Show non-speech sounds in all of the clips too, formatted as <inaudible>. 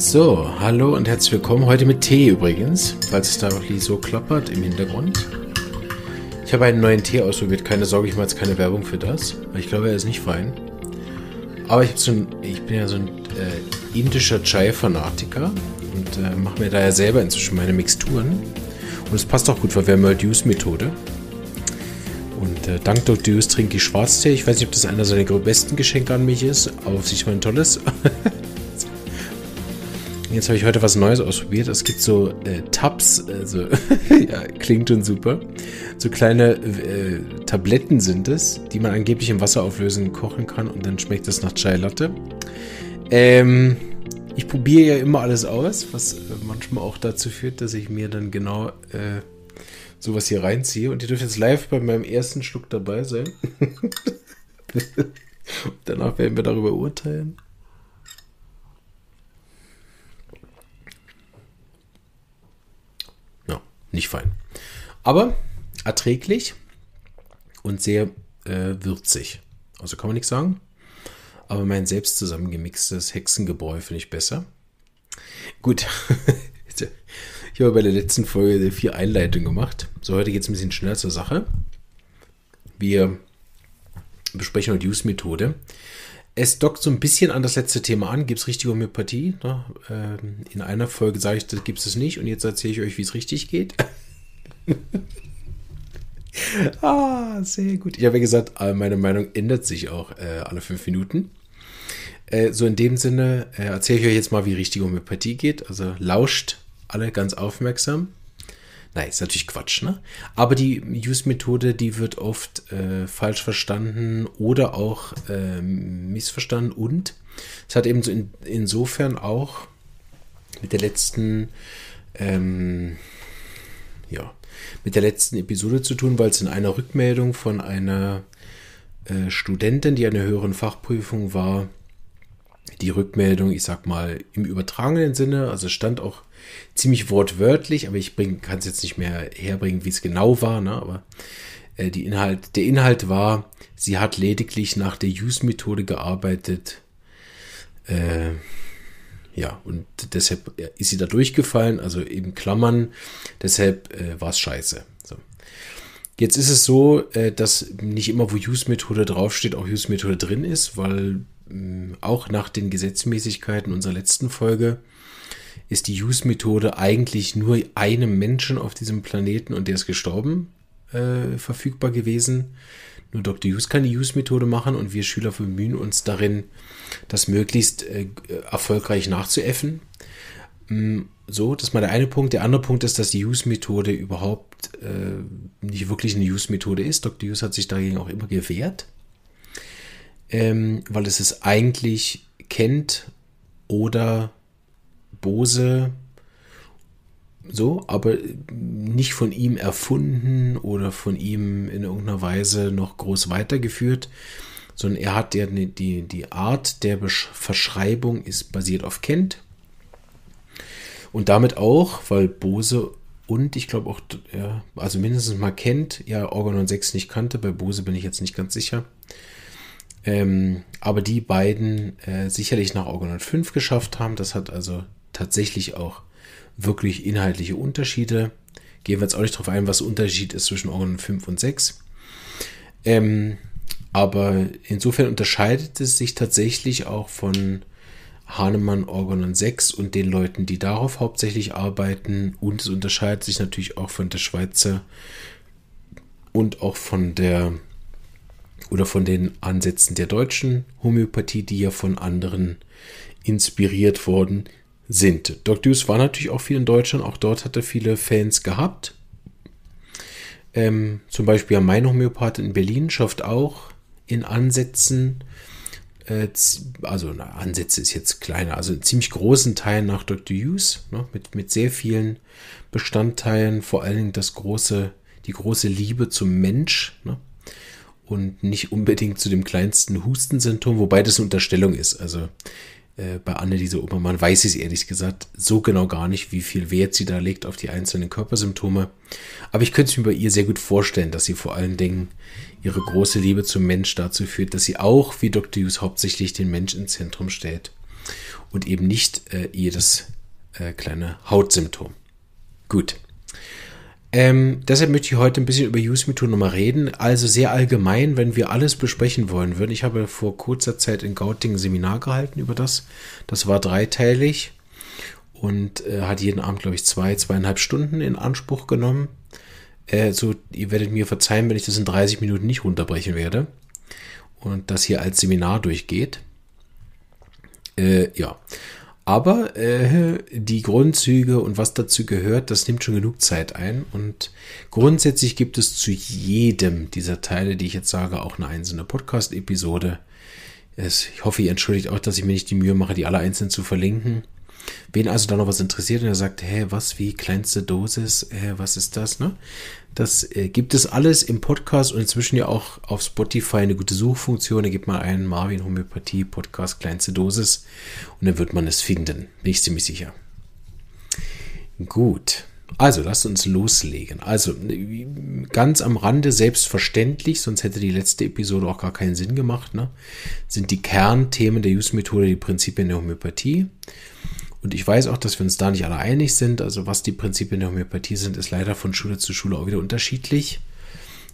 So, hallo und herzlich willkommen. Heute mit Tee übrigens, falls es da noch nie so klappert im Hintergrund. Ich habe einen neuen Tee ausprobiert. Keine Sorge, ich mache jetzt keine Werbung für das, weil ich glaube, er ist nicht fein. Aber ich, so ein, ich bin ja so ein äh, indischer Chai-Fanatiker und äh, mache mir da ja selber inzwischen meine Mixturen. Und es passt auch gut, weil wir haben die Deuce-Methode. Und äh, dank Dr. Deuce trinke ich Schwarztee. Ich weiß nicht, ob das einer seiner besten Geschenke an mich ist, aber auf sich ein tolles. <laughs> Jetzt habe ich heute was Neues ausprobiert. Es gibt so äh, Tabs, also <laughs> ja, klingt schon super. So kleine äh, Tabletten sind es, die man angeblich im Wasser auflösen kochen kann und dann schmeckt es nach Chai Latte. Ähm, ich probiere ja immer alles aus, was äh, manchmal auch dazu führt, dass ich mir dann genau äh, sowas hier reinziehe. Und ihr dürft jetzt live bei meinem ersten Schluck dabei sein. <laughs> Danach werden wir darüber urteilen. nicht fein. Aber erträglich und sehr äh, würzig. Also kann man nichts sagen. Aber mein selbst zusammengemixtes Hexengebräu finde ich besser. Gut. <laughs> ich habe bei der letzten Folge vier Einleitungen gemacht. So, heute geht es ein bisschen schneller zur Sache. Wir besprechen heute die Use-Methode es dockt so ein bisschen an das letzte Thema an. Gibt es richtige Homöopathie? Ne? Ähm, in einer Folge sage ich, das gibt es nicht. Und jetzt erzähle ich euch, wie es richtig geht. <laughs> ah, sehr gut. Ich habe ja gesagt, äh, meine Meinung ändert sich auch äh, alle fünf Minuten. Äh, so in dem Sinne äh, erzähle ich euch jetzt mal, wie richtige Homöopathie geht. Also lauscht alle ganz aufmerksam. Nein, ist natürlich Quatsch, ne? Aber die Use-Methode, die wird oft äh, falsch verstanden oder auch äh, missverstanden und es hat eben so in, insofern auch mit der letzten, ähm, ja, mit der letzten Episode zu tun, weil es in einer Rückmeldung von einer äh, Studentin, die eine der höheren Fachprüfung war, die Rückmeldung, ich sag mal, im übertragenen Sinne, also stand auch ziemlich wortwörtlich, aber ich kann es jetzt nicht mehr herbringen, wie es genau war, ne? aber äh, die Inhalt, der Inhalt war, sie hat lediglich nach der Use-Methode gearbeitet. Äh, ja, und deshalb äh, ist sie da durchgefallen, also in Klammern, deshalb äh, war es scheiße. So. Jetzt ist es so, äh, dass nicht immer, wo Use-Methode draufsteht, auch Use-Methode drin ist, weil mm, auch nach den Gesetzmäßigkeiten unserer letzten Folge ist die Use-Methode eigentlich nur einem Menschen auf diesem Planeten und der ist gestorben äh, verfügbar gewesen. Nur Dr. Hughes kann die use methode machen und wir Schüler bemühen uns darin, das möglichst äh, erfolgreich nachzuäffen. Mm, so, das ist mal der eine Punkt. Der andere Punkt ist, dass die use methode überhaupt äh, nicht wirklich eine use methode ist. Dr. Hughes hat sich dagegen auch immer gewehrt, ähm, weil es es eigentlich kennt oder Bose so, aber nicht von ihm erfunden oder von ihm in irgendeiner Weise noch groß weitergeführt, sondern er hat ja die, die, die Art der Besch Verschreibung ist basiert auf Kent. Und damit auch, weil Bose und ich glaube auch, ja, also mindestens mal Kent, ja, Organon 6 nicht kannte, bei Bose bin ich jetzt nicht ganz sicher. Ähm, aber die beiden äh, sicherlich nach Organon 5 geschafft haben. Das hat also tatsächlich auch wirklich inhaltliche Unterschiede. Gehen wir jetzt auch nicht darauf ein, was der Unterschied ist zwischen Organ 5 und 6. Ähm, aber insofern unterscheidet es sich tatsächlich auch von Hahnemann, Organon 6 und den Leuten, die darauf hauptsächlich arbeiten. Und es unterscheidet sich natürlich auch von der Schweizer und auch von der oder von den Ansätzen der deutschen Homöopathie, die ja von anderen inspiriert wurden, sind. Doc Deuce war natürlich auch viel in Deutschland, auch dort hat er viele Fans gehabt. Ähm, zum Beispiel ja mein Homöopath in Berlin schafft auch in Ansätzen, äh, also na, Ansätze ist jetzt kleiner, also in ziemlich großen Teilen nach Dr. Hughes, ne, mit, mit sehr vielen Bestandteilen, vor allen Dingen das große, die große Liebe zum Mensch ne, und nicht unbedingt zu dem kleinsten Hustensymptom, wobei das eine Unterstellung ist. Also äh, bei Anneliese Obermann weiß ich es ehrlich gesagt so genau gar nicht, wie viel Wert sie da legt auf die einzelnen Körpersymptome. Aber ich könnte es mir bei ihr sehr gut vorstellen, dass sie vor allen Dingen ihre große Liebe zum Mensch dazu führt, dass sie auch wie Dr. Hughes hauptsächlich den Mensch ins Zentrum stellt und eben nicht äh, jedes äh, kleine Hautsymptom. Gut. Ähm, deshalb möchte ich heute ein bisschen über Use Me Too nochmal reden. Also sehr allgemein, wenn wir alles besprechen wollen würden. Ich habe vor kurzer Zeit in Gauting ein Seminar gehalten über das. Das war dreiteilig und äh, hat jeden Abend, glaube ich, zwei, zweieinhalb Stunden in Anspruch genommen. Äh, so, ihr werdet mir verzeihen, wenn ich das in 30 Minuten nicht runterbrechen werde und das hier als Seminar durchgeht. Äh, ja, aber äh, die Grundzüge und was dazu gehört, das nimmt schon genug Zeit ein. Und grundsätzlich gibt es zu jedem dieser Teile, die ich jetzt sage, auch eine einzelne Podcast-Episode. Ich hoffe, ihr entschuldigt auch, dass ich mir nicht die Mühe mache, die alle einzeln zu verlinken. Wen also da noch was interessiert und er sagt, hä, was, wie, kleinste Dosis, hä, was ist das, ne? Das äh, gibt es alles im Podcast und inzwischen ja auch auf Spotify eine gute Suchfunktion. Da gibt man einen Marvin Homöopathie Podcast kleinste Dosis und dann wird man es finden. Bin ich ziemlich sicher. Gut. Also, lasst uns loslegen. Also, ganz am Rande, selbstverständlich, sonst hätte die letzte Episode auch gar keinen Sinn gemacht, ne? sind die Kernthemen der Use-Methode die Prinzipien der Homöopathie. Und ich weiß auch, dass wir uns da nicht alle einig sind. Also was die Prinzipien der Homöopathie sind, ist leider von Schule zu Schule auch wieder unterschiedlich.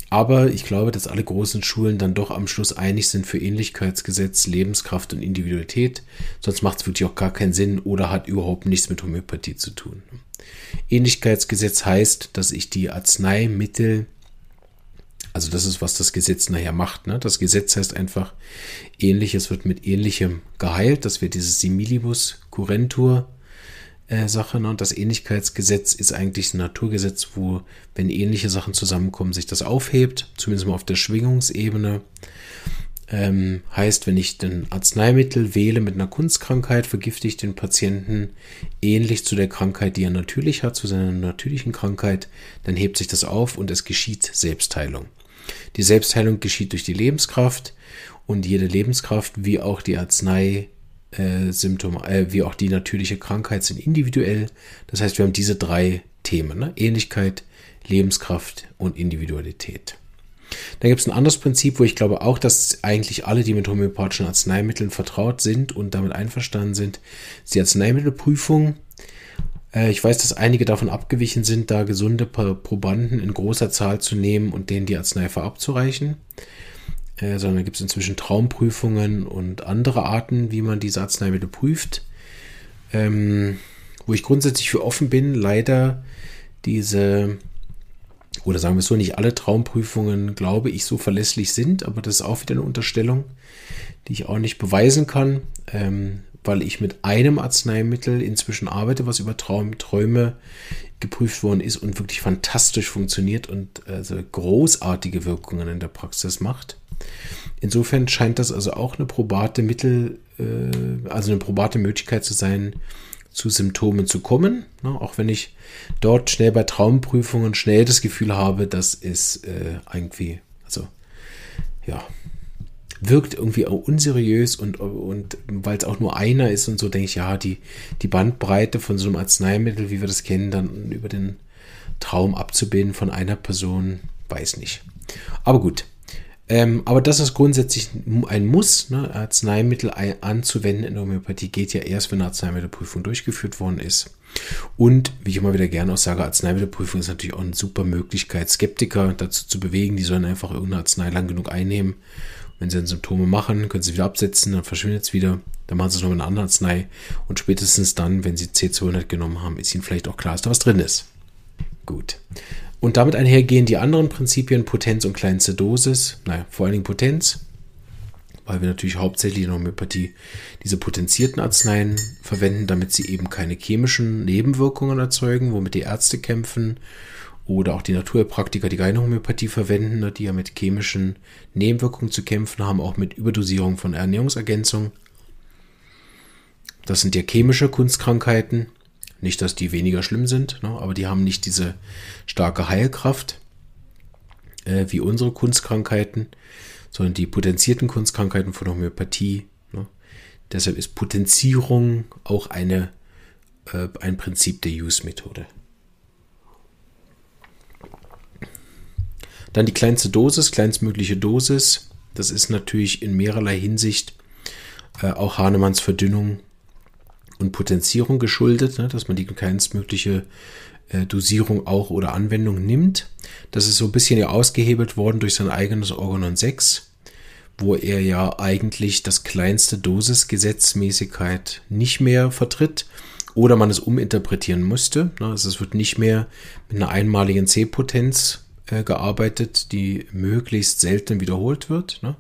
Aber ich glaube, dass alle großen Schulen dann doch am Schluss einig sind für Ähnlichkeitsgesetz, Lebenskraft und Individualität. Sonst macht es wirklich auch gar keinen Sinn oder hat überhaupt nichts mit Homöopathie zu tun. Ähnlichkeitsgesetz heißt, dass ich die Arzneimittel also das ist, was das Gesetz nachher macht. Ne? Das Gesetz heißt einfach, ähnliches wird mit ähnlichem geheilt. Das wird dieses Similibus Curentur äh, Sache. Ne? Und das Ähnlichkeitsgesetz ist eigentlich ein Naturgesetz, wo, wenn ähnliche Sachen zusammenkommen, sich das aufhebt. Zumindest mal auf der Schwingungsebene. Ähm, heißt, wenn ich den Arzneimittel wähle mit einer Kunstkrankheit, vergifte ich den Patienten ähnlich zu der Krankheit, die er natürlich hat, zu seiner natürlichen Krankheit, dann hebt sich das auf und es geschieht Selbstheilung. Die Selbstheilung geschieht durch die Lebenskraft und jede Lebenskraft, wie auch die Arznei, Symptome, äh, wie auch die natürliche Krankheit sind individuell. Das heißt, wir haben diese drei Themen: ne? Ähnlichkeit, Lebenskraft und Individualität. Dann gibt es ein anderes Prinzip, wo ich glaube auch, dass eigentlich alle, die mit homöopathischen Arzneimitteln vertraut sind und damit einverstanden sind, ist die Arzneimittelprüfung. Äh, ich weiß, dass einige davon abgewichen sind, da gesunde Probanden in großer Zahl zu nehmen und denen die Arznei verabzureichen. Äh, sondern da gibt es inzwischen Traumprüfungen und andere Arten, wie man diese Arzneimittel prüft. Ähm, wo ich grundsätzlich für offen bin, leider diese, oder sagen wir es so, nicht alle Traumprüfungen, glaube ich, so verlässlich sind, aber das ist auch wieder eine Unterstellung, die ich auch nicht beweisen kann. Ähm, weil ich mit einem Arzneimittel inzwischen arbeite, was über Traum, Träume geprüft worden ist und wirklich fantastisch funktioniert und also großartige Wirkungen in der Praxis macht. Insofern scheint das also auch eine probate Mittel, äh, also eine probate Möglichkeit zu sein, zu Symptomen zu kommen. Ne? Auch wenn ich dort schnell bei Traumprüfungen schnell das Gefühl habe, dass es äh, irgendwie, also ja, wirkt irgendwie auch unseriös und, und weil es auch nur einer ist und so, denke ich, ja, die, die Bandbreite von so einem Arzneimittel, wie wir das kennen, dann über den Traum abzubilden von einer Person, weiß nicht. Aber gut. Ähm, aber das ist grundsätzlich ein Muss, ne? Arzneimittel anzuwenden in der Homöopathie geht ja erst, wenn eine Arzneimittelprüfung durchgeführt worden ist. Und wie ich immer wieder gerne auch sage, Arzneimittelprüfung ist natürlich auch eine super Möglichkeit, Skeptiker dazu zu bewegen, die sollen einfach irgendeine Arznei lang genug einnehmen wenn sie dann Symptome machen, können sie wieder absetzen, dann verschwindet es wieder. Dann machen sie es noch mit einer anderen Arznei. Und spätestens dann, wenn sie C200 genommen haben, ist ihnen vielleicht auch klar, dass da was drin ist. Gut. Und damit einhergehen die anderen Prinzipien Potenz und kleinste Dosis. Naja, vor allen Dingen Potenz, weil wir natürlich hauptsächlich in der Homöopathie diese potenzierten Arzneien verwenden, damit sie eben keine chemischen Nebenwirkungen erzeugen, womit die Ärzte kämpfen oder auch die Naturheilpraktiker, die keine Homöopathie verwenden, ne, die ja mit chemischen Nebenwirkungen zu kämpfen haben, auch mit Überdosierung von Ernährungsergänzungen. Das sind ja chemische Kunstkrankheiten. Nicht, dass die weniger schlimm sind, ne, aber die haben nicht diese starke Heilkraft äh, wie unsere Kunstkrankheiten, sondern die potenzierten Kunstkrankheiten von Homöopathie. Ne. Deshalb ist Potenzierung auch eine, äh, ein Prinzip der Use-Methode. Dann die kleinste Dosis, kleinstmögliche Dosis. Das ist natürlich in mehrerlei Hinsicht äh, auch Hahnemanns Verdünnung und Potenzierung geschuldet, ne, dass man die kleinstmögliche äh, Dosierung auch oder Anwendung nimmt. Das ist so ein bisschen ja ausgehebelt worden durch sein eigenes Organon 6, wo er ja eigentlich das kleinste Dosisgesetzmäßigkeit nicht mehr vertritt oder man es uminterpretieren musste. Ne, also es wird nicht mehr mit einer einmaligen C-Potenz äh, gearbeitet, die möglichst selten wiederholt wird, ne?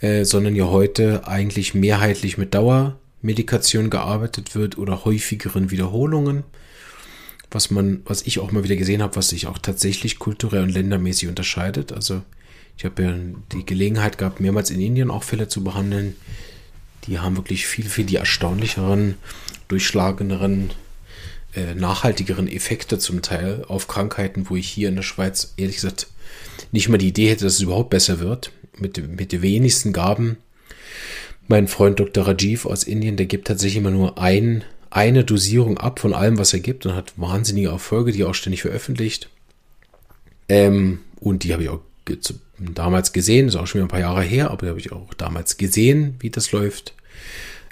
äh, sondern ja heute eigentlich mehrheitlich mit Dauermedikation gearbeitet wird oder häufigeren Wiederholungen, was man, was ich auch mal wieder gesehen habe, was sich auch tatsächlich kulturell und ländermäßig unterscheidet. Also ich habe ja die Gelegenheit gehabt, mehrmals in Indien auch Fälle zu behandeln. Die haben wirklich viel, viel die erstaunlicheren, durchschlagenderen äh, nachhaltigeren Effekte zum Teil auf Krankheiten, wo ich hier in der Schweiz ehrlich gesagt nicht mal die Idee hätte, dass es überhaupt besser wird. Mit, mit den wenigsten Gaben. Mein Freund Dr. Rajiv aus Indien, der gibt tatsächlich immer nur ein, eine Dosierung ab von allem, was er gibt und hat wahnsinnige Erfolge, die er auch ständig veröffentlicht. Ähm, und die habe ich auch damals gesehen, ist auch schon wieder ein paar Jahre her, aber die habe ich auch damals gesehen, wie das läuft.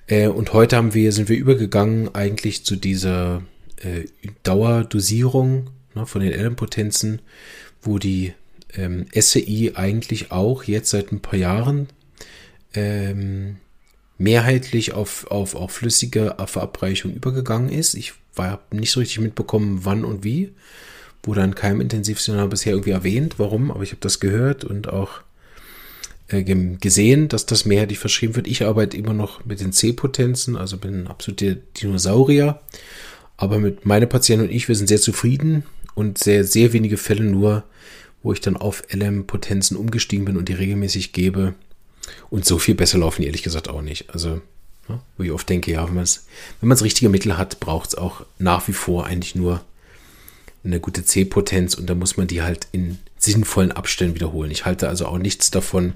Äh, und heute haben wir, sind wir übergegangen eigentlich zu dieser äh, Dauerdosierung ne, von den Ellenpotenzen, wo die ähm, SCI eigentlich auch jetzt seit ein paar Jahren ähm, mehrheitlich auf, auf, auf flüssige Verabreichung übergegangen ist. Ich habe nicht so richtig mitbekommen, wann und wie. Wurde an keinem Intensivseminar bisher irgendwie erwähnt, warum, aber ich habe das gehört und auch äh, gesehen, dass das mehrheitlich verschrieben wird. Ich arbeite immer noch mit den C-Potenzen, also bin ein absoluter Dinosaurier aber mit meine Patienten und ich, wir sind sehr zufrieden und sehr, sehr wenige Fälle nur, wo ich dann auf LM-Potenzen umgestiegen bin und die regelmäßig gebe. Und so viel besser laufen die ehrlich gesagt auch nicht. Also, ja, ne, wo ich oft denke, ja, wenn man es wenn man's richtige Mittel hat, braucht es auch nach wie vor eigentlich nur eine gute C-Potenz und da muss man die halt in sinnvollen Abständen wiederholen. Ich halte also auch nichts davon,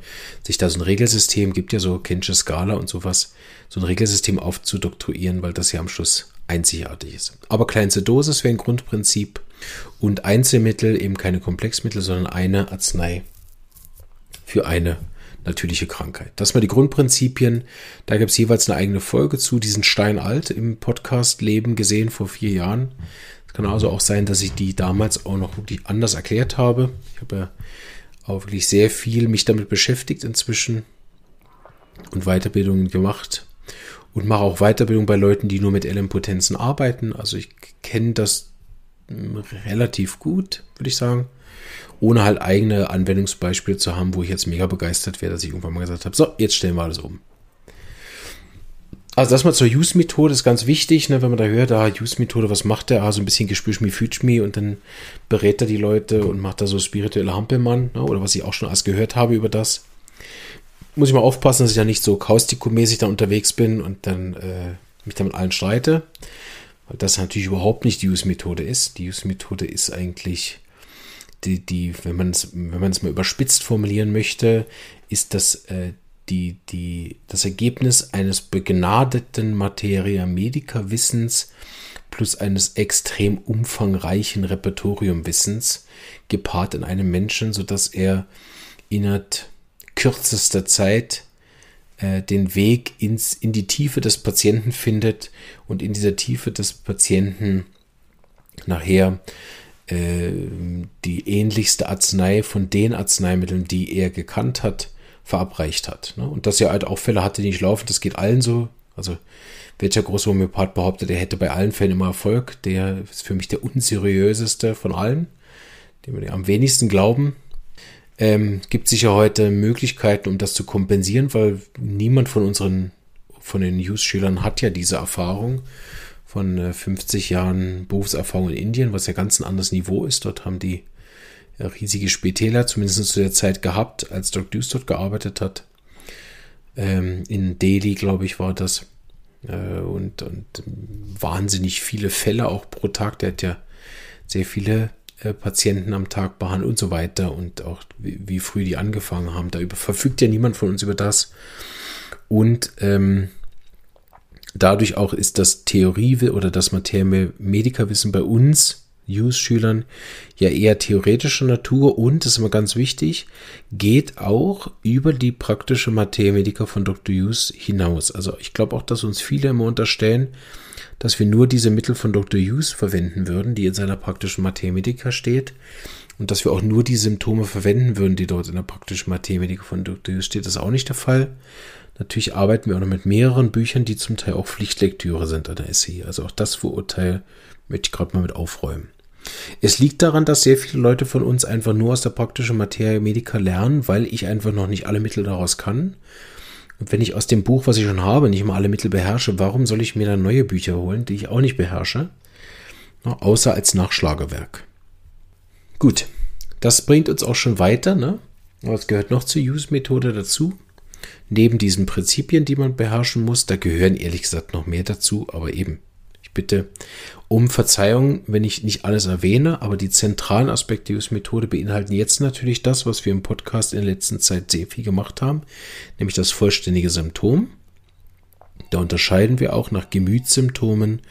sich da so ein Regelsystem, gibt ja so Kindsche Skala und sowas, so ein Regelsystem aufzudoktroyieren, weil das ja am Schluss einzigartig ist. Aber kleinste Dosis wäre ein Grundprinzip und Einzelmittel eben keine Komplexmittel, sondern eine Arznei für eine natürliche Krankheit. Das mal die Grundprinzipien. Da gibt es jeweils eine eigene Folge zu. Diesen sind steinalt im Podcast Leben gesehen vor vier Jahren. Es kann also auch sein, dass ich die damals auch noch wirklich anders erklärt habe. Ich habe ja auch wirklich sehr viel mich damit beschäftigt inzwischen und Weiterbildungen gemacht und mache auch Weiterbildung bei Leuten, die nur mit LM-Potenzen arbeiten. Also ich kenne das hm, relativ gut, würde ich sagen. Ohne halt eigene Anwendungsbeispiele zu haben, wo ich jetzt mega begeistert wäre, dass ich irgendwann mal gesagt habe, so, jetzt stellen wir alles um. Also das mal zur Use-Methode ist ganz wichtig, ne, wenn man da hört, ah, Use-Methode, was macht der? Ah, so ein bisschen Gespürschmi, me, und dann berät er die Leute und macht da so spirituelle Hampelmann ne, oder was ich auch schon alles gehört habe über das muss ich mal aufpassen, dass ich ja nicht so kaustikumäßig da unterwegs bin und dann äh, mich da mit allen streite. Weil das natürlich überhaupt nicht die Use-Methode ist. Die Use-Methode ist eigentlich die, die wenn man es wenn man's mal überspitzt formulieren möchte, ist das äh, die, die, das Ergebnis eines begnadeten Materia Medica-Wissens plus eines extrem umfangreichen Repertorium-Wissens gepaart in einem Menschen, sodass er innerhalb kürzester Zeit äh, den Weg ins, in die Tiefe des Patienten findet und in dieser Tiefe des Patienten nachher äh, die ähnlichste Arznei von den Arzneimitteln, die er gekannt hat, verabreicht hat. Ne? Und dass er halt auch Fälle hatte, die nicht laufen, das geht allen so. Also welcher große Homöopath behauptet, er hätte bei allen Fällen immer Erfolg, der ist für mich der unseriöseste von allen, dem wir am wenigsten glauben ähm, gibt sicher heute Möglichkeiten, um das zu kompensieren, weil niemand von unseren, von den News-Schülern hat ja diese Erfahrung von äh, 50 Jahren Berufserfahrung in Indien, was ja ganz ein anderes Niveau ist. Dort haben die äh, riesige Spitäler, zumindest zu der Zeit gehabt, als Doc Deuce dort gearbeitet hat. Ähm, in Delhi, glaube ich, war das. Äh, und, und wahnsinnig viele Fälle auch pro Tag. Der hat ja sehr viele äh, Patienten am Tag behandeln und so weiter und auch wie, wie früh die angefangen haben. Da über, verfügt ja niemand von uns über das. Und ähm, dadurch auch ist das Theorie- oder das Materie-Medikerwissen bei uns Hughes-Schülern ja eher theoretischer Natur und, das ist immer ganz wichtig, geht auch über die praktische Mathematik von Dr. Hughes hinaus. Also ich glaube auch, dass uns viele immer unterstellen, dass wir nur diese Mittel von Dr. Hughes verwenden würden, die in seiner praktischen Mathematik steht. Und dass wir auch nur die Symptome verwenden würden, die dort in der praktischen Mathematik von Dr. Hughes steht, das ist auch nicht der Fall, Natürlich arbeiten wir auch noch mit mehreren Büchern, die zum Teil auch Pflichtlektüre sind an der SE. Also auch das Vorurteil möchte ich gerade mal mit aufräumen. Es liegt daran, dass sehr viele Leute von uns einfach nur aus der praktischen Materie Medica lernen, weil ich einfach noch nicht alle Mittel daraus kann. Und wenn ich aus dem Buch, was ich schon habe, nicht mal alle Mittel beherrsche, warum soll ich mir dann neue Bücher holen, die ich auch nicht beherrsche? Na, außer als Nachschlagewerk. Gut, das bringt uns auch schon weiter. Ne? es gehört noch zur Use-Methode dazu? Neben diesen Prinzipien, die man beherrschen muss, da gehören ehrlich gesagt noch mehr dazu, aber eben, ich bitte um Verzeihung, wenn ich nicht alles erwähne, aber die zentralen Aspekte der Methode beinhalten jetzt natürlich das, was wir im Podcast in der letzten Zeit sehr viel gemacht haben, nämlich das vollständige Symptom. Da unterscheiden wir auch nach Gemütssymptomen,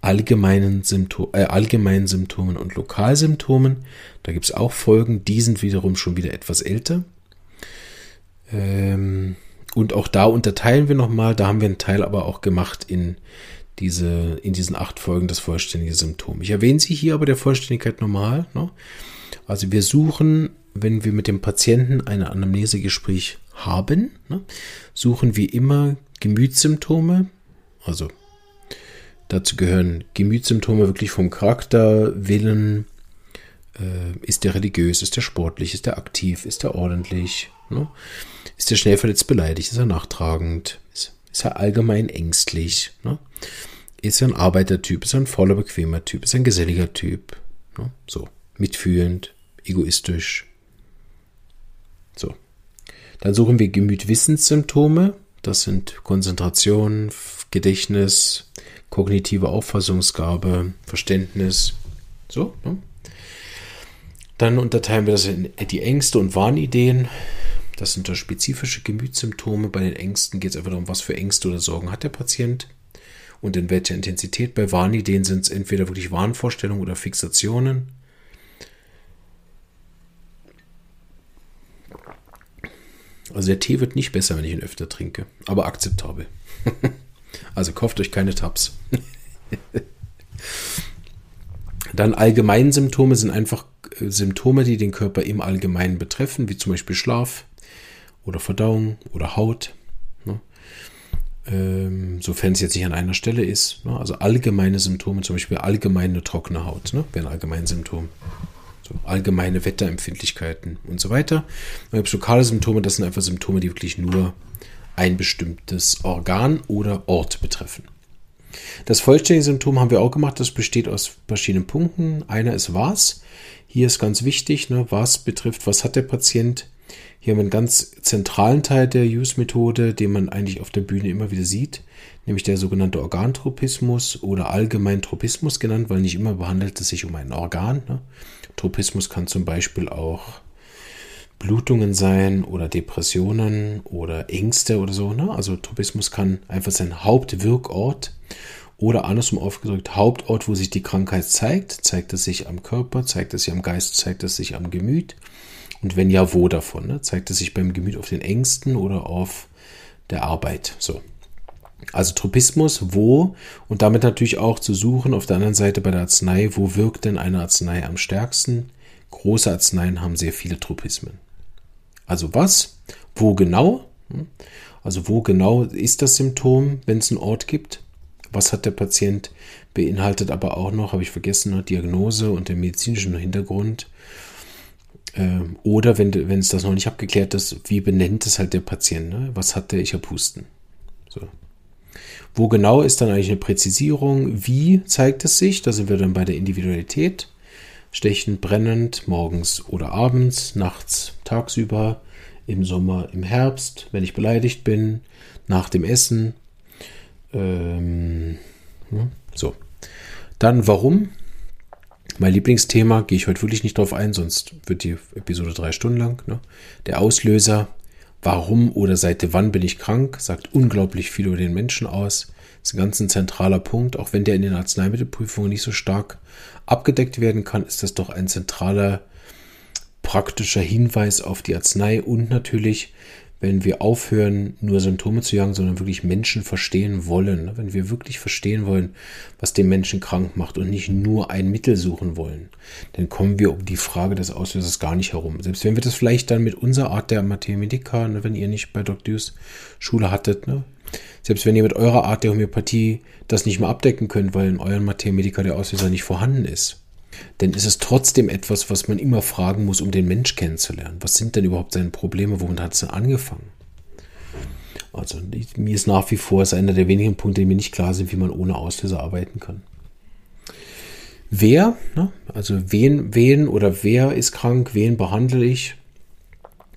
allgemeinen, Symptom, äh, allgemeinen Symptomen und Lokalsymptomen. Da gibt es auch Folgen, die sind wiederum schon wieder etwas älter. Ähm, und auch da unterteilen wir nochmal. Da haben wir einen Teil aber auch gemacht in, diese, in diesen acht Folgen das vollständige Symptom. Ich erwähne sie hier aber der Vollständigkeit nochmal. Ne? Also wir suchen, wenn wir mit dem Patienten ein Anamnesegespräch haben, ne? suchen wir immer Gemütssymptome. Also dazu gehören Gemütssymptome wirklich vom Charakter, Willen, äh, ist der religiös, ist der sportlich, ist der aktiv, ist der ordentlich, ne? ist der schnell verletzt beleidigt, ist er nachtragend, ist, ist er allgemein ängstlich, ne? ist er ein Arbeitertyp, ist er ein voller, bequemer Typ, ist er ein geselliger Typ, ne? so, mitfühlend, egoistisch. So. Dann suchen wir Gemütwissenssymptome. Das sind Konzentration, Gedächtnis, kognitive Auffassungsgabe, Verständnis. So, ne? Dann unterteilen wir das in die Ängste und Warnideen. Das sind da spezifische Gemütssymptome. Bei den Ängsten geht es einfach darum, was für Ängste oder Sorgen hat der Patient und in welcher Intensität. Bei Warnideen sind es entweder wirklich Warnvorstellungen oder Fixationen. Also der Tee wird nicht besser, wenn ich ihn öfter trinke, aber akzeptabel. <laughs> also kauft euch keine Tabs. <laughs> Dann allgemeine Symptome sind einfach Symptome, die den Körper im Allgemeinen betreffen, wie zum Beispiel Schlaf oder Verdauung oder Haut. Ne? Ähm, sofern es jetzt nicht an einer Stelle ist. Ne? Also allgemeine Symptome, zum Beispiel allgemeine trockene Haut, ne? wäre ein allgemeines Symptom. So, allgemeine Wetterempfindlichkeiten und so weiter. Und jetzt lokale Symptome, das sind einfach Symptome, die wirklich nur ein bestimmtes Organ oder Ort betreffen. Das vollständige Symptom haben wir auch gemacht. Das besteht aus verschiedenen Punkten. Einer ist was. Hier ist ganz wichtig, ne, was betrifft, was hat der Patient. Hier haben wir einen ganz zentralen Teil der Use-Methode, den man eigentlich auf der Bühne immer wieder sieht, nämlich der sogenannte Organtropismus oder allgemein Tropismus genannt, weil nicht immer behandelt es sich um ein Organ. Ne. Tropismus kann zum Beispiel auch Blutungen sein oder Depressionen oder Ängste oder so. Ne? Also Tropismus kann einfach sein Hauptwirkort oder andersrum aufgedrückt, Hauptort, wo sich die Krankheit zeigt. Zeigt es sich am Körper, zeigt es sich am Geist, zeigt es sich am Gemüt? Und wenn ja, wo davon? Ne? Zeigt es sich beim Gemüt auf den Ängsten oder auf der Arbeit? So. Also Tropismus, wo und damit natürlich auch zu suchen auf der anderen Seite bei der Arznei, wo wirkt denn eine Arznei am stärksten? Große Arzneien haben sehr viele Tropismen. Also was? Wo genau? Hm? Also wo genau ist das Symptom, wenn es einen Ort gibt? was hat der Patient, beinhaltet aber auch noch, habe ich vergessen, ne, Diagnose und den medizinischen Hintergrund. Ähm, oder wenn, wenn es das noch nicht abgeklärt ist, wie benennt es halt der Patient? Ne? Was hat der? Ich habe Husten. So. Wo genau ist dann eigentlich eine Präzisierung? Wie zeigt es sich? Da sind wir dann bei der Individualität. Stechend, brennend, morgens oder abends, nachts, tagsüber, im Sommer, im Herbst, wenn ich beleidigt bin, nach dem Essen, ähm, so. Dann warum? Mein Lieblingsthema, gehe ich heute wirklich nicht drauf ein, sonst wird die Episode drei Stunden lang. Ne? Der Auslöser, warum oder seit wann bin ich krank, sagt unglaublich viel über den Menschen aus. Das ist ein ganz ein zentraler Punkt. Auch wenn der in den Arzneimittelprüfungen nicht so stark abgedeckt werden kann, ist das doch ein zentraler praktischer Hinweis auf die Arznei und natürlich wenn wir aufhören, nur Symptome zu jagen, sondern wirklich Menschen verstehen wollen. Ne? Wenn wir wirklich verstehen wollen, was den Menschen krank macht und nicht nur ein Mittel suchen wollen, dann kommen wir um die Frage des Auslösers gar nicht herum. Selbst wenn wir das vielleicht dann mit unserer Art der Mathematika, ne, wenn ihr nicht bei Dr. Hughes Schule hattet, ne, selbst wenn ihr mit eurer Art der Homöopathie das nicht mehr abdecken könnt, weil in euren Mathematiker der Auslöser nicht vorhanden ist, dann ist es trotzdem etwas, was man immer fragen muss, um den Mensch kennenzulernen. Was sind denn überhaupt seine Probleme? Womit hat es denn angefangen? Also mir ist nach wie vor ist einer der wenigen Punkte, die mir nicht klar sind, wie man ohne Auslöser arbeiten kann. Wer, ne? also wen, wen oder wer ist krank, wen behandle ich?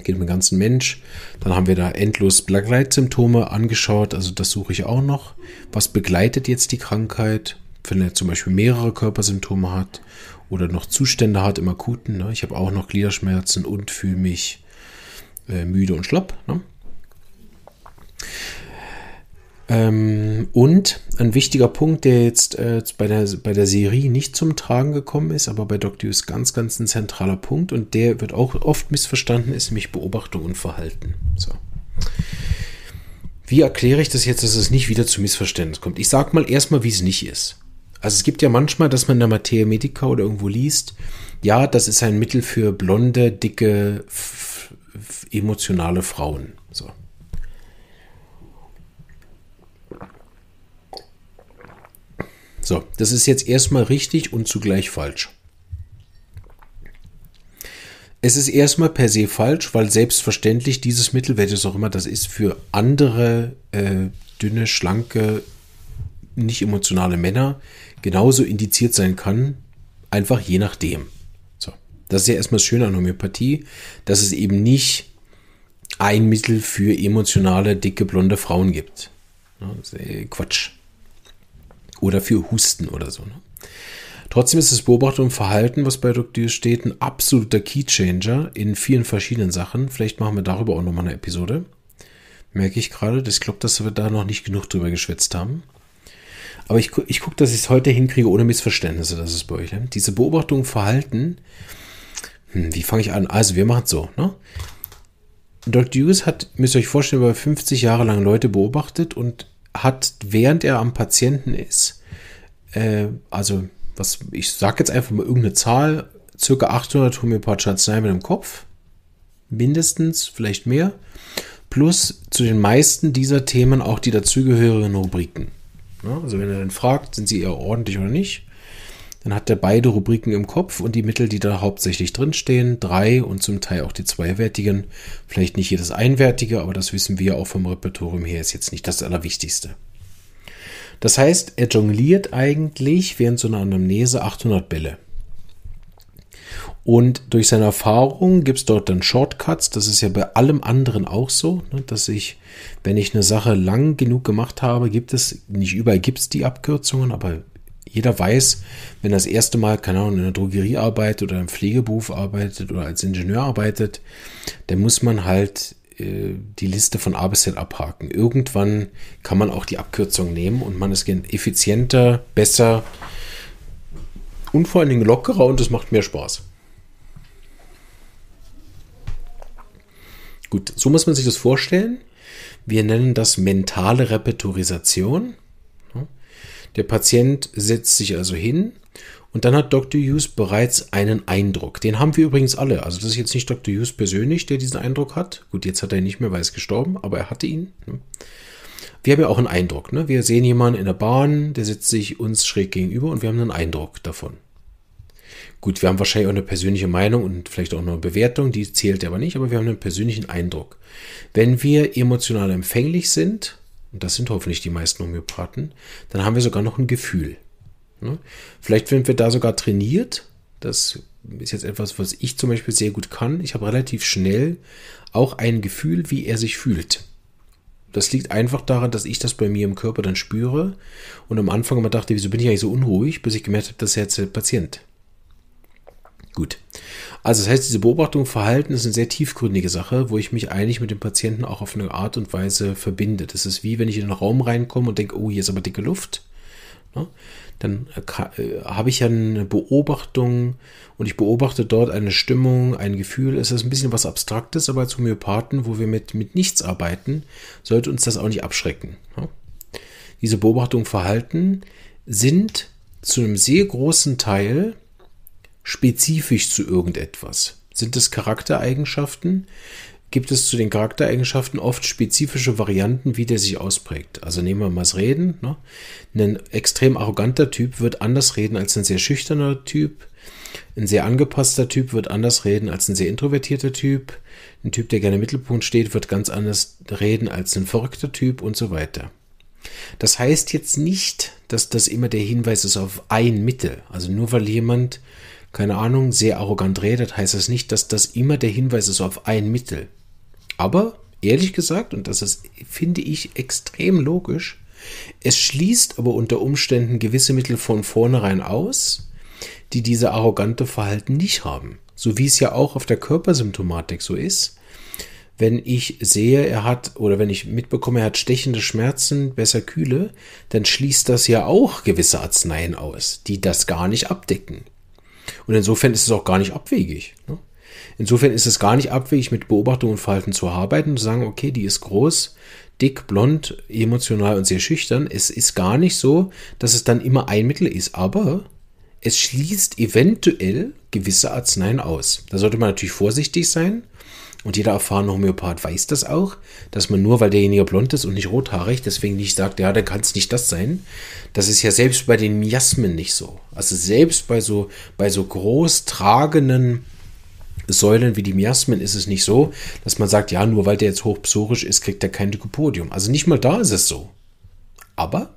Geht um den ganzen Mensch. Dann haben wir da endlos Begleitsymptome angeschaut, also das suche ich auch noch. Was begleitet jetzt die Krankheit? wenn er zum Beispiel mehrere Körpersymptome hat oder noch Zustände hat im Akuten. Ne? Ich habe auch noch Gliederschmerzen und fühle mich äh, müde und schlapp. Ne? Ähm, und ein wichtiger Punkt, der jetzt äh, bei, der, bei der Serie nicht zum Tragen gekommen ist, aber bei Doctio ist ganz, ganz ein zentraler Punkt und der wird auch oft missverstanden, ist nämlich Beobachtung und Verhalten. So. Wie erkläre ich das jetzt, dass es nicht wieder zu Missverständnis kommt? Ich sage mal erstmal, wie es nicht ist. Also es gibt ja manchmal, dass man in der Materia Medica oder irgendwo liest, ja, das ist ein Mittel für blonde, dicke, emotionale Frauen. So. So, das ist jetzt erstmal richtig und zugleich falsch. Es ist erstmal per se falsch, weil selbstverständlich dieses Mittel, welches auch immer das ist, für andere äh, dünne, schlanke, nicht emotionale Männer genauso indiziert sein kann, einfach je nachdem. So. Das ist ja erstmal das Schöne an Homöopathie, dass es eben nicht ein Mittel für emotionale, dicke, blonde Frauen gibt. Äh, Quatsch. Oder für Husten oder so. Ne? Trotzdem ist das Beobachtung und Verhalten, was bei Dr. Dürr steht, ein absoluter Keychanger in vielen verschiedenen Sachen. Vielleicht machen wir darüber auch nochmal eine Episode. Merke ich gerade. Ich glaube, dass wir da noch nicht genug drüber geschwätzt haben. Aber ich, ich gucke, dass ich es heute hinkriege, ohne Missverständnisse, das ist bei euch. Ne? Diese Beobachtung, Verhalten, hm, wie fange ich an? Also, wir machen es so. Ne? Dr. Hughes hat, müsst ihr euch vorstellen, über 50 Jahre lang Leute beobachtet und hat, während er am Patienten ist, äh, also, was, ich sage jetzt einfach mal irgendeine Zahl, circa 800 homöopathische Arzneimittel im Kopf, mindestens, vielleicht mehr, plus zu den meisten dieser Themen auch die dazugehörigen Rubriken. Ne? Also wenn er dann fragt, sind sie eher ordentlich oder nicht, dann hat er beide Rubriken im Kopf und die Mittel, die da hauptsächlich drinstehen, drei und zum Teil auch die zweiwertigen. Vielleicht nicht jedes einwertige, aber das wissen wir auch vom Repertorium her, ist jetzt nicht das Allerwichtigste. Das heißt, er jongliert eigentlich während so einer Anamnese 800 Bälle. Und durch seine Erfahrung gibt es dort dann Shortcuts. Das ist ja bei allem anderen auch so, ne, dass ich, wenn ich eine Sache lang genug gemacht habe, gibt es, nicht überall gibt es die Abkürzungen, aber jeder weiß, wenn er das erste Mal, keine Ahnung, in der Drogerie arbeitet oder im Pflegeberuf arbeitet oder als Ingenieur arbeitet, dann muss man halt äh, die Liste von A bis Z abhaken. Irgendwann kann man auch die Abkürzung nehmen und man ist effizienter, besser und vor allen Dingen lockerer und es macht mehr Spaß. Gut, so muss man sich das vorstellen. Wir nennen das mentale Repertorisation. Der Patient setzt sich also hin und dann hat Dr. Hughes bereits einen Eindruck. Den haben wir übrigens alle. Also das ist jetzt nicht Dr. Hughes persönlich, der diesen Eindruck hat. Gut, jetzt hat er ihn nicht mehr, weil es gestorben, aber er hatte ihn. Ne. Wir haben ja auch einen Eindruck. Ne? Wir sehen jemanden in der Bahn, der sitzt sich uns schräg gegenüber und wir haben einen Eindruck davon. Gut, wir haben wahrscheinlich auch eine persönliche Meinung und vielleicht auch eine Bewertung, die zählt aber nicht, aber wir haben einen persönlichen Eindruck. Wenn wir emotional empfänglich sind, und das sind hoffentlich die meisten Homöopathen, dann haben wir sogar noch ein Gefühl. Ne? Vielleicht sind wir da sogar trainiert. Das ist jetzt etwas, was ich zum Beispiel sehr gut kann. Ich habe relativ schnell auch ein Gefühl, wie er sich fühlt. Das liegt einfach daran, dass ich das bei mir im Körper dann spüre und am Anfang immer dachte, wieso bin ich eigentlich so unruhig, bis ich gemerkt habe, das ist jetzt der Patient. Gut. Also das heißt, diese Beobachtung Verhalten ist eine sehr tiefgründige Sache, wo ich mich eigentlich mit dem Patienten auch auf eine Art und Weise verbinde. Das ist wie, wenn ich in einen Raum reinkomme und denke, oh, hier ist aber dicke Luft. Ne? Dann äh, habe ich ja eine Beobachtung und ich beobachte dort eine Stimmung, ein Gefühl. Es ist ein bisschen was Abstraktes, aber als Homöopathen, wo wir mit, mit nichts arbeiten, sollte uns das auch nicht abschrecken. Ne? Diese Beobachtung Verhalten sind zu einem sehr großen Teil spezifisch zu irgendetwas? Sind es Charaktereigenschaften? Gibt es zu den Charaktereigenschaften oft spezifische Varianten, wie der sich ausprägt? Also nehmen wir mal das Reden. Ne? Ein extrem arroganter Typ wird anders reden als ein sehr schüchterner Typ. Ein sehr angepasster Typ wird anders reden als ein sehr introvertierter Typ. Ein Typ, der gerne im Mittelpunkt steht, wird ganz anders reden als ein verrückter Typ und so weiter. Das heißt jetzt nicht, dass das immer der Hinweis ist auf ein Mittel. Also nur weil jemand keine Ahnung, sehr arrogant redet, heißt das nicht, dass das immer der Hinweis ist auf ein Mittel. Aber ehrlich gesagt, und das ist, finde ich, extrem logisch, es schließt aber unter Umständen gewisse Mittel von vornherein aus, die diese arrogante Verhalten nicht haben. So wie es ja auch auf der Körpersymptomatik so ist. Wenn ich sehe, er hat, oder wenn ich mitbekomme, er hat stechende Schmerzen, besser kühle, dann schließt das ja auch gewisse Arzneien aus, die das gar nicht abdecken. Und insofern ist es auch gar nicht abwegig. Ne? Insofern ist es gar nicht abwegig, mit Beobachtung und Verhalten zu arbeiten und zu sagen, okay, die ist groß, dick, blond, emotional und sehr schüchtern. Es ist gar nicht so, dass es dann immer ein Mittel ist, aber es schließt eventuell gewisse Arzneien aus. Da sollte man natürlich vorsichtig sein und jeder erfahrene Homöopath weiß das auch, dass man nur, weil derjenige blond ist und nicht rothaarig, deswegen nicht sagt, ja, dann kann es nicht das sein. Das ist ja selbst bei den Miasmen nicht so. Also selbst bei so, bei so groß tragenden Säulen wie die Miasmen ist es nicht so, dass man sagt, ja, nur weil der jetzt hochpsorisch ist, kriegt er kein Dykopodium. Also nicht mal da ist es so. Aber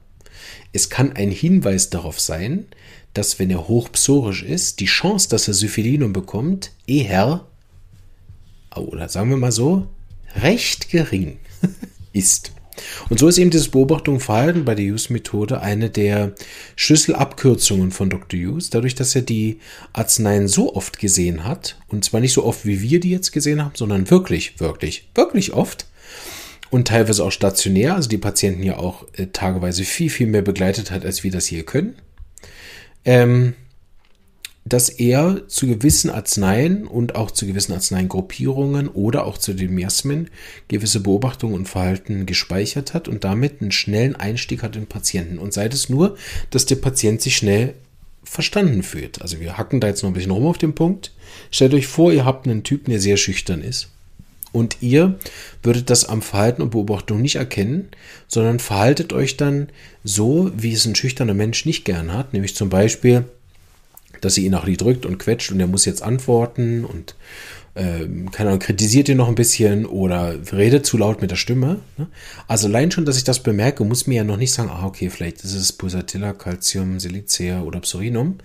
es kann ein Hinweis darauf sein, dass wenn er hochpsorisch ist, die Chance, dass er Syphilinum bekommt, eher oder sagen wir mal so, recht gering <laughs> ist. Und so ist eben dieses Beobachtung Verhalten bei der Hughes-Methode eine der Schlüsselabkürzungen von Dr. Hughes, dadurch, dass er die Arzneien so oft gesehen hat, und zwar nicht so oft, wie wir die jetzt gesehen haben, sondern wirklich, wirklich, wirklich oft. Und teilweise auch stationär, also die Patienten ja auch äh, tageweise viel, viel mehr begleitet hat, als wir das hier können. Ähm, dass er zu gewissen Arzneien und auch zu gewissen Arzneigruppierungen oder auch zu den Miasmen gewisse Beobachtungen und Verhalten gespeichert hat und damit einen schnellen Einstieg hat in Patienten. Und sei es das nur, dass der Patient sich schnell verstanden fühlt. Also wir hacken da jetzt noch ein bisschen rum auf den Punkt. Stellt euch vor, ihr habt einen Typen, der sehr schüchtern ist. Und ihr würdet das am Verhalten und Beobachtung nicht erkennen, sondern verhaltet euch dann so, wie es ein schüchterner Mensch nicht gern hat. Nämlich zum Beispiel, dass sie ihn auch nie drückt und quetscht und er muss jetzt antworten und äh, keine Ahnung, kritisiert ihn noch ein bisschen oder redet zu laut mit der Stimme. Ne? Also allein schon, dass ich das bemerke, muss mir ja noch nicht sagen, ah, okay, vielleicht ist es Pulsatilla, Calcium, Silicea oder Psorinum,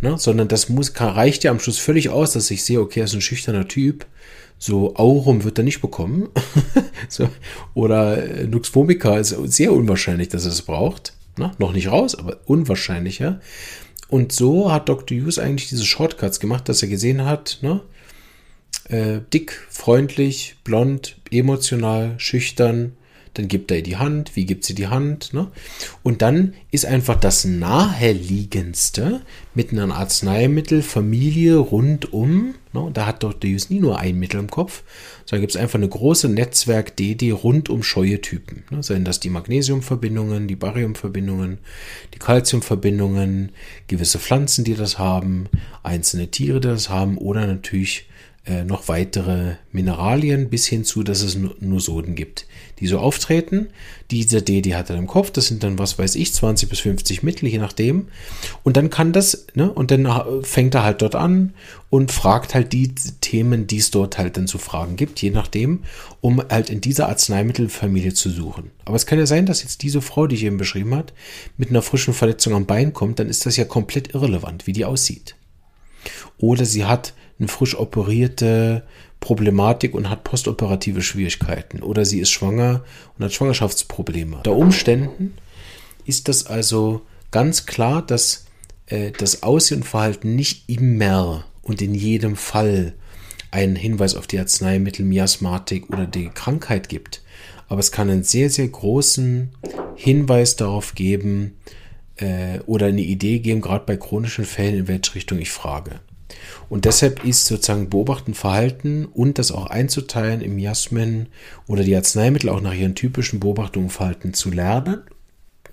ne? sondern das muss, reicht ja am Schluss völlig aus, dass ich sehe, okay, er ist ein schüchterner Typ, so Aurum wird er nicht bekommen. <laughs> so. Oder äh, Nuxvomica ist sehr unwahrscheinlich, dass er es braucht. Ne? Noch nicht raus, aber unwahrscheinlicher. Ja? Und so hat Dr. Hughes eigentlich diese Shortcuts gemacht, dass er gesehen hat, ne? Äh, dick, freundlich, blond, emotional, schüchtern. Dann gibt er ihr die Hand, wie gibt sie die Hand. Ne? Und dann ist einfach das Naheliegendste mit einem Arzneimittel Familie rundum Ne? Da hat doch der nie nur ein Mittel im Kopf, sondern gibt es einfach eine große Netzwerk-DD rund um scheue Typen. Ne? Seien das die Magnesiumverbindungen, die Bariumverbindungen, die Calciumverbindungen, gewisse Pflanzen, die das haben, einzelne Tiere, die das haben oder natürlich äh, noch weitere Mineralien bis hin zu, dass es nur Soden gibt, die so auftreten. Dieser D, die hat er im Kopf, das sind dann, was weiß ich, 20 bis 50 Mittel, je nachdem. Und dann kann das, ne, und dann äh, fängt er halt dort an und fragt halt die Themen, die es dort halt dann zu fragen gibt, je nachdem, um halt in dieser Arzneimittelfamilie zu suchen. Aber es kann ja sein, dass jetzt diese Frau, die ich eben beschrieben hat, mit einer frischen Verletzung am Bein kommt, dann ist das ja komplett irrelevant, wie die aussieht. Oder sie hat eine frisch operierte Problematik und hat postoperative Schwierigkeiten oder sie ist schwanger und hat Schwangerschaftsprobleme. Unter genau. Umständen ist das also ganz klar, dass äh, das Aussehen und Verhalten nicht immer und in jedem Fall einen Hinweis auf die Arzneimittel, Miasmatik oder die Krankheit gibt. Aber es kann einen sehr, sehr großen Hinweis darauf geben äh, oder eine Idee geben, gerade bei chronischen Fällen, in welche Richtung ich frage. Und deshalb ist sozusagen Beobachten, Verhalten und das auch einzuteilen im Jasmin oder die Arzneimittel auch nach ihren typischen Beobachtungen, Verhalten zu lernen.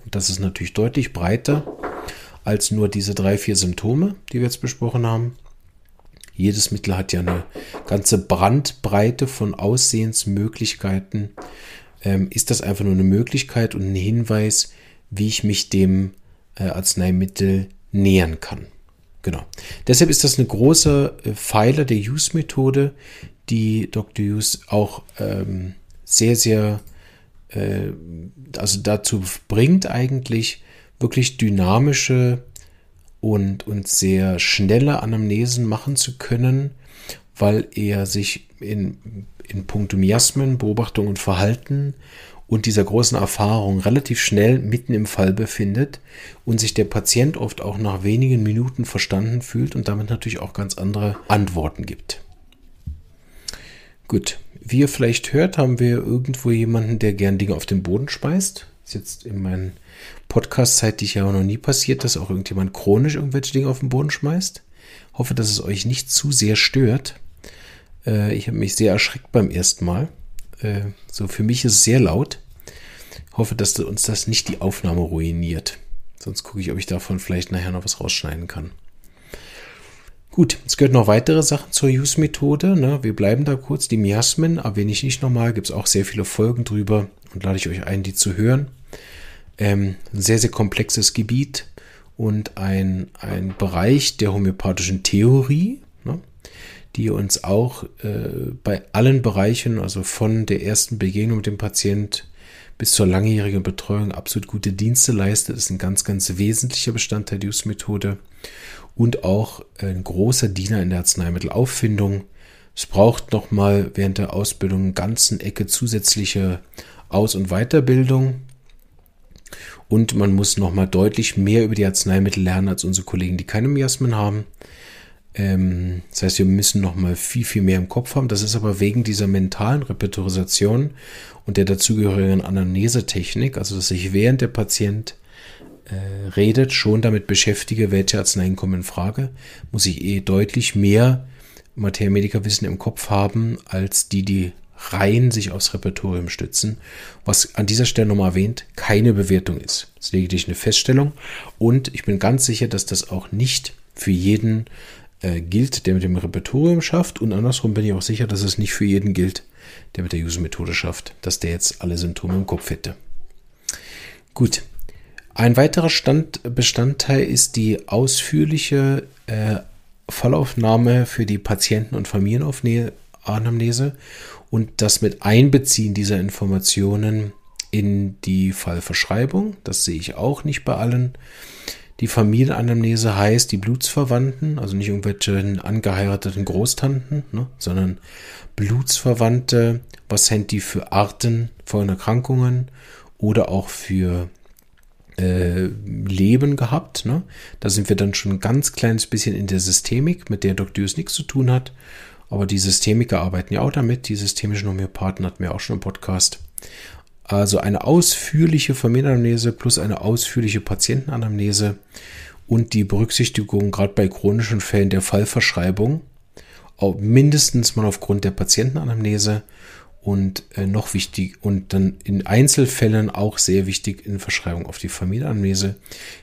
Und das ist natürlich deutlich breiter als nur diese drei, vier Symptome, die wir jetzt besprochen haben. Jedes Mittel hat ja eine ganze Brandbreite von Aussehensmöglichkeiten. Ähm, ist das einfach nur eine Möglichkeit und ein Hinweis, wie ich mich dem äh, Arzneimittel nähern kann? Genau. Deshalb ist das eine große äh, Pfeiler der Use-Methode, die Dr. Use auch ähm, sehr, sehr, äh, also dazu bringt eigentlich wirklich dynamische und, und sehr schnelle Anamnesen machen zu können, weil er sich in, in puncto Miasmen, Beobachtung und Verhalten und dieser großen Erfahrung relativ schnell mitten im Fall befindet und sich der Patient oft auch nach wenigen Minuten verstanden fühlt und damit natürlich auch ganz andere Antworten gibt. Gut, wie ihr vielleicht hört, haben wir irgendwo jemanden, der gern Dinge auf den Boden speist. Das ist jetzt in meinen Podcast-Zeit, ja noch nie passiert, dass auch irgendjemand chronisch irgendwelche Dinge auf den Boden schmeißt. Hoffe, dass es euch nicht zu sehr stört. Äh, ich habe mich sehr erschreckt beim ersten Mal. Äh, so für mich ist es sehr laut. Ich Hoffe, dass uns das nicht die Aufnahme ruiniert. Sonst gucke ich, ob ich davon vielleicht nachher noch was rausschneiden kann. Gut, es gehört noch weitere Sachen zur Use-Methode. Ne? Wir bleiben da kurz. Die Miasmen erwähne ich nicht nochmal. Gibt es auch sehr viele Folgen drüber und lade ich euch ein, die zu hören. Ähm, ein sehr, sehr komplexes Gebiet und ein, ein Bereich der homöopathischen Theorie. Ne? die uns auch äh, bei allen Bereichen, also von der ersten Begegnung mit dem Patient bis zur langjährigen Betreuung absolut gute Dienste leistet, ist ein ganz, ganz wesentlicher Bestandteil der Use-Methode und auch ein großer Diener in der Arzneimittelauffindung. Es braucht nochmal während der Ausbildung eine ganzen Ecke zusätzliche Aus- und Weiterbildung. Und man muss nochmal deutlich mehr über die Arzneimittel lernen als unsere Kollegen, die keine Miasmen haben. Ähm, das heißt, wir müssen nochmal viel, viel mehr im Kopf haben. Das ist aber wegen dieser mentalen Repetitorisation und der dazugehörigen Anamnesetechnik, also dass ich während der Patient äh, redet, schon damit beschäftige, welche Arzneien kommen in Frage, muss ich eh deutlich mehr Materialmedikerwissen im Kopf haben, als die, die rein sich aufs Repertorium stützen, was an dieser Stelle nochmal erwähnt, keine Bewertung ist. Das ist lediglich eine Feststellung und ich bin ganz sicher, dass das auch nicht für jeden äh, gilt, der mit dem Repertorium schafft. Und andersrum bin ich auch sicher, dass es nicht für jeden gilt, der mit der User-Methode schafft, dass der jetzt alle Symptome im Kopf hätte. Gut. Ein weiterer Stand, Bestandteil ist die ausführliche äh, Fallaufnahme für die Patienten- und Familienanamnese und das mit Einbeziehen dieser Informationen in die Fallverschreibung. Das sehe ich auch nicht bei allen. Die Familienanamnese heißt die Blutsverwandten, also nicht irgendwelche angeheirateten Großtanten, ne, sondern Blutsverwandte. Was sind die für Arten von Erkrankungen oder auch für äh, Leben gehabt? Ne? Da sind wir dann schon ein ganz kleines bisschen in der Systemik, mit der Dr. Hughes nichts zu tun hat. Aber die Systemiker arbeiten ja auch damit. Die systemischen Homöopathen hatten wir auch schon im Podcast. Also eine ausführliche Familienanamnese plus eine ausführliche Patientenanamnese und die Berücksichtigung gerade bei chronischen Fällen der Fallverschreibung, mindestens mal aufgrund der Patientenanamnese und äh, noch wichtig und dann in Einzelfällen auch sehr wichtig in Verschreibung auf die Familienanamnese.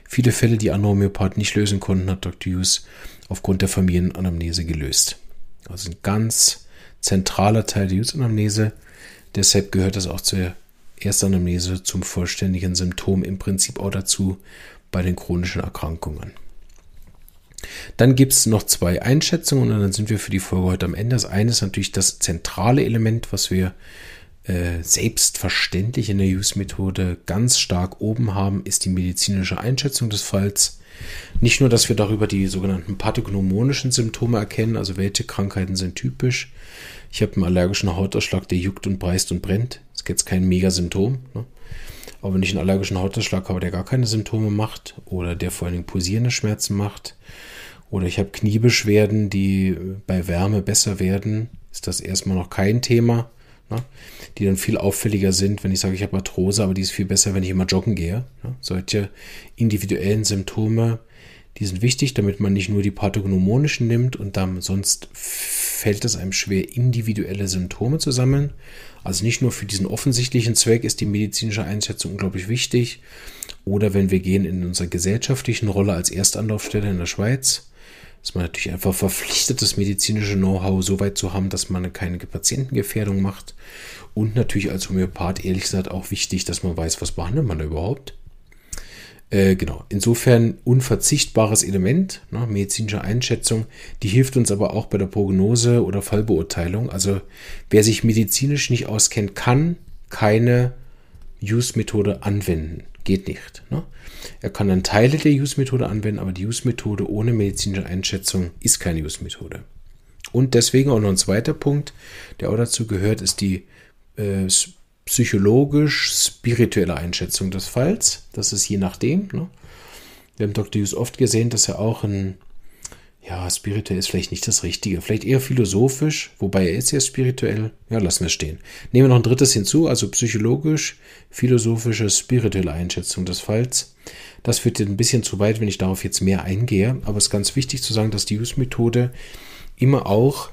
Viele Fälle, die andere Homöopathen nicht lösen konnten, hat Dr. Hughes aufgrund der Familienanamnese gelöst. Also ein ganz zentraler Teil der Hughes-Anamnese. Deshalb gehört das auch zur Erstanamnese zum vollständigen Symptom im Prinzip auch dazu bei den chronischen Erkrankungen. Dann gibt es noch zwei Einschätzungen und dann sind wir für die Folge heute am Ende. Das eine ist natürlich das zentrale Element, was wir äh, selbstverständlich in der Use-Methode ganz stark oben haben, ist die medizinische Einschätzung des Falls. Nicht nur, dass wir darüber die sogenannten pathognomonischen Symptome erkennen, also welche Krankheiten sind typisch, ich habe einen allergischen Hautausschlag, der juckt und preist und brennt. Das ist jetzt kein Megasymptom. Ne? Aber wenn ich einen allergischen Hautausschlag habe, der gar keine Symptome macht oder der vor allen Dingen pulsierende Schmerzen macht oder ich habe Kniebeschwerden, die äh, bei Wärme besser werden, ist das erstmal noch kein Thema, ne? die dann viel auffälliger sind, wenn ich sage, ich habe Arthrose, aber die ist viel besser, wenn ich immer joggen gehe. Ne? Solche individuellen Symptome die sind wichtig, damit man nicht nur die pathognomonischen nimmt und dann sonst fällt es einem schwer, individuelle Symptome zu sammeln. Also nicht nur für diesen offensichtlichen Zweck ist die medizinische Einschätzung unglaublich wichtig. Oder wenn wir gehen in unserer gesellschaftlichen Rolle als Erstanlaufstelle in der Schweiz, ist man natürlich einfach verpflichtet, das medizinische Know-how so weit zu haben, dass man keine Patientengefährdung macht. Und natürlich als Homöopath, ehrlich gesagt, auch wichtig, dass man weiß, was behandelt man da überhaupt. Äh, genau, insofern unverzichtbares Element, ne, medizinische Einschätzung, die hilft uns aber auch bei der Prognose oder Fallbeurteilung. Also wer sich medizinisch nicht auskennt, kann keine Use-Methode anwenden. Geht nicht. Ne? Er kann dann Teile der Use-Methode anwenden, aber die Use-Methode ohne medizinische Einschätzung ist keine Use-Methode. Und deswegen auch noch ein zweiter Punkt, der auch dazu gehört, ist die äh, psychologisch-spirituelle Einschätzung des Falls. Das ist je nachdem. Ne? Wir haben Dr. Hughes oft gesehen, dass er auch ein, ja, spirituell ist vielleicht nicht das Richtige, vielleicht eher philosophisch, wobei er ist ja spirituell. Ja, lassen wir es stehen. Nehmen wir noch ein drittes hinzu, also psychologisch, philosophische, spirituelle Einschätzung des Falls. Das führt ein bisschen zu weit, wenn ich darauf jetzt mehr eingehe, aber es ist ganz wichtig zu sagen, dass die Hughes-Methode immer auch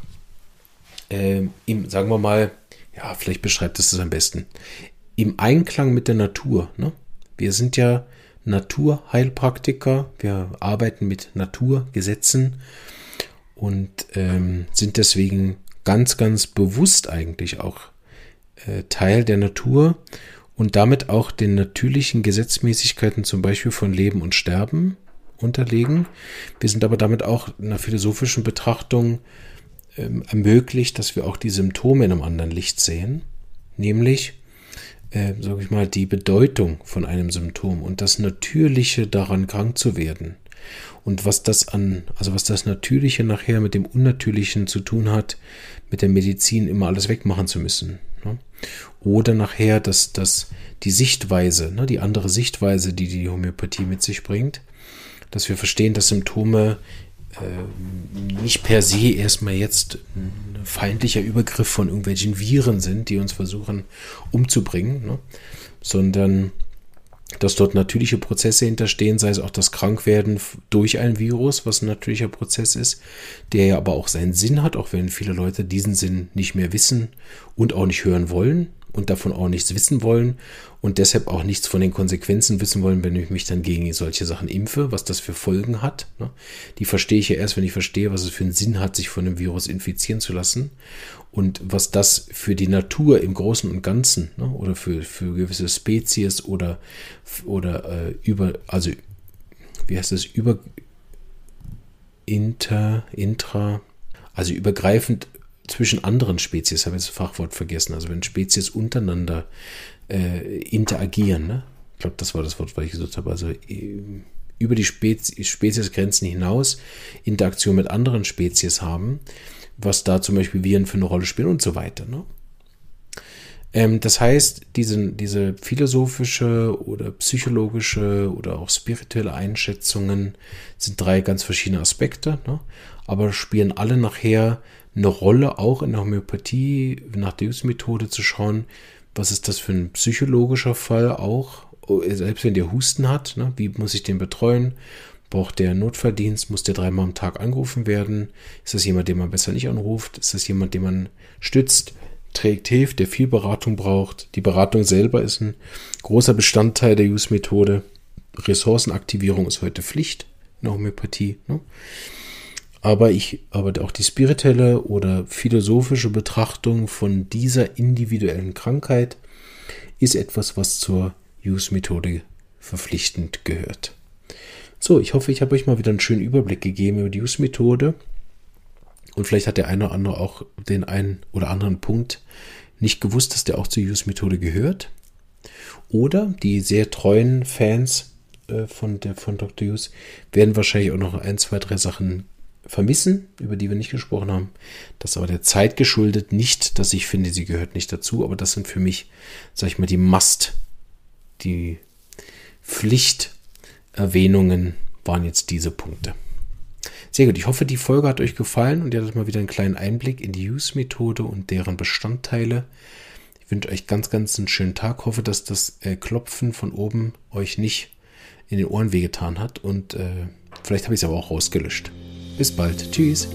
äh, im, sagen wir mal, ja, vielleicht beschreibt es das am besten, im Einklang mit der Natur. Ne? Wir sind ja Naturheilpraktiker, wir arbeiten mit Naturgesetzen und ähm, sind deswegen ganz, ganz bewusst eigentlich auch äh, Teil der Natur und damit auch den natürlichen Gesetzmäßigkeiten zum Beispiel von Leben und Sterben unterlegen. Wir sind aber damit auch in einer philosophischen Betrachtung ähm, ermöglicht, dass wir auch die Symptome in einem anderen Licht sehen, nämlich, äh, sage ich mal, die Bedeutung von einem Symptom und das Natürliche daran krank zu werden. Und was das an, also was das Natürliche nachher mit dem Unnatürlichen zu tun hat, mit der Medizin immer alles wegmachen zu müssen. Ne? Oder nachher, dass, dass die Sichtweise, ne, die andere Sichtweise, die die Homöopathie mit sich bringt, dass wir verstehen, dass Symptome ähm, nicht per se erstmal jetzt ein feindlicher Übergriff von irgendwelchen Viren sind, die uns versuchen umzubringen, ne? sondern dass dort natürliche Prozesse hinterstehen, sei es auch das Krankwerden durch ein Virus, was ein natürlicher Prozess ist, der ja aber auch seinen Sinn hat, auch wenn viele Leute diesen Sinn nicht mehr wissen und auch nicht hören wollen und davon auch nichts wissen wollen und deshalb auch nichts von den Konsequenzen wissen wollen, wenn ich mich dann gegen solche Sachen impfe, was das für Folgen hat. Ne? Die verstehe ich ja erst, wenn ich verstehe, was es für einen Sinn hat, sich von einem Virus infizieren zu lassen und was das für die Natur im Großen und Ganzen ne, oder für, für gewisse Spezies oder, oder äh, über, also wie heißt das, über, inter, intra, also übergreifend zwischen anderen Spezies, habe ich das Fachwort vergessen, also wenn Spezies untereinander äh, interagieren, ne? ich glaube, das war das Wort, was ich gesucht habe, also äh, über die Spez Speziesgrenzen hinaus Interaktion mit anderen Spezies haben, was da zum Beispiel Viren für eine Rolle spielen und so weiter. Ne? Ähm, das heißt, diese, diese philosophische oder psychologische oder auch spirituelle Einschätzungen sind drei ganz verschiedene Aspekte, ne? aber spielen alle nachher eine Rolle, auch in der Homöopathie nach Deus-Methode zu schauen, was ist das für ein psychologischer Fall auch, äh, selbst wenn der Husten hat, ne? wie muss ich den betreuen? Braucht der Notverdienst? Muss der dreimal am Tag angerufen werden? Ist das jemand, den man besser nicht anruft? Ist das jemand, den man stützt? trägt, hilft, der viel Beratung braucht. Die Beratung selber ist ein großer Bestandteil der Use-Methode. Ressourcenaktivierung ist heute Pflicht in der Homöopathie. Ne? Aber ich, aber auch die spirituelle oder philosophische Betrachtung von dieser individuellen Krankheit ist etwas, was zur Use-Methode verpflichtend gehört. So, ich hoffe, ich habe euch mal wieder einen schönen Überblick gegeben über die Use-Methode und vielleicht hat der eine oder andere auch den einen oder anderen Punkt nicht gewusst, dass der auch zur Use-Methode gehört. Oder die sehr treuen Fans äh, von, der, von Dr. Use werden wahrscheinlich auch noch ein, zwei, drei Sachen vermissen, über die wir nicht gesprochen haben. Das ist aber der Zeit geschuldet. Nicht, dass ich finde, sie gehört nicht dazu, aber das sind für mich, sag ich mal, die Must, die Pflichterwähnungen waren jetzt diese Punkte. Sehr gut. Ich hoffe, die Folge hat euch gefallen und ihr hattet mal wieder einen kleinen Einblick in die Use-Methode und deren Bestandteile. Ich wünsche euch ganz, ganz einen schönen Tag. Hoffe, dass das äh, Klopfen von oben euch nicht in den Ohren wehgetan hat und äh, vielleicht habe ich es aber auch rausgelöscht. Bis bald. Tschüss.